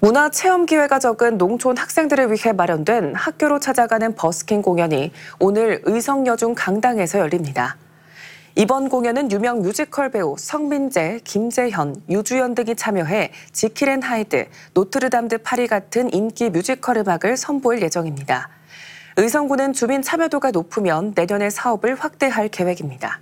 문화 체험 기회가 적은 농촌 학생들을 위해 마련된 학교로 찾아가는 버스킹 공연이 오늘 의성여중 강당에서 열립니다. 이번 공연은 유명 뮤지컬 배우 성민재, 김재현, 유주연 등이 참여해 지킬앤 하이드, 노트르담 드 파리 같은 인기 뮤지컬 음악을 선보일 예정입니다. 의성군은 주민 참여도가 높으면 내년에 사업을 확대할 계획입니다.